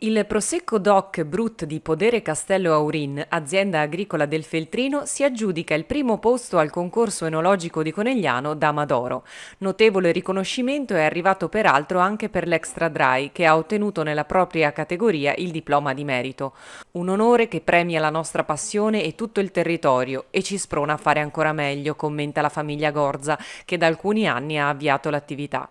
Il Prosecco DOC Brut di Podere Castello Aurin, azienda agricola del Feltrino, si aggiudica il primo posto al concorso enologico di Conegliano da Madoro. Notevole riconoscimento è arrivato peraltro anche per l'Extra Dry, che ha ottenuto nella propria categoria il diploma di merito. Un onore che premia la nostra passione e tutto il territorio e ci sprona a fare ancora meglio, commenta la famiglia Gorza, che da alcuni anni ha avviato l'attività.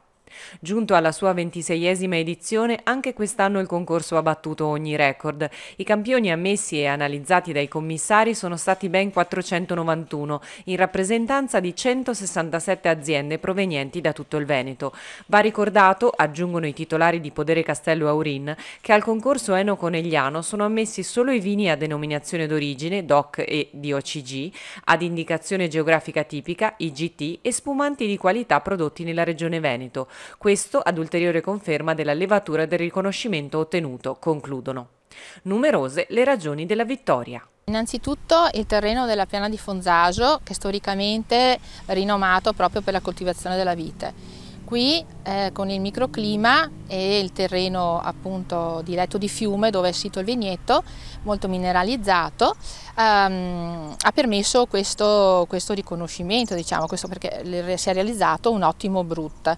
Giunto alla sua ventiseiesima edizione, anche quest'anno il concorso ha battuto ogni record. I campioni ammessi e analizzati dai commissari sono stati ben 491, in rappresentanza di 167 aziende provenienti da tutto il Veneto. Va ricordato, aggiungono i titolari di Podere Castello Aurin, che al concorso Eno Conegliano sono ammessi solo i vini a denominazione d'origine, DOC e DOCG, ad indicazione geografica tipica, IGT e spumanti di qualità prodotti nella regione Veneto. Questo ad ulteriore conferma della levatura del riconoscimento ottenuto, concludono. Numerose le ragioni della vittoria. Innanzitutto il terreno della piana di Fonzaso, che storicamente è rinomato proprio per la coltivazione della vite. Qui eh, con il microclima e il terreno appunto di letto di fiume dove è sito il vigneto, molto mineralizzato, ehm, ha permesso questo, questo riconoscimento, diciamo, questo perché si è realizzato un ottimo brut.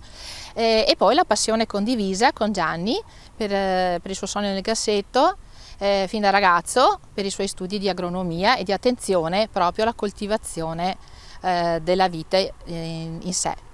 Eh, e poi la passione condivisa con Gianni per, eh, per il suo sogno nel gassetto, eh, fin da ragazzo, per i suoi studi di agronomia e di attenzione proprio alla coltivazione eh, della vite in sé.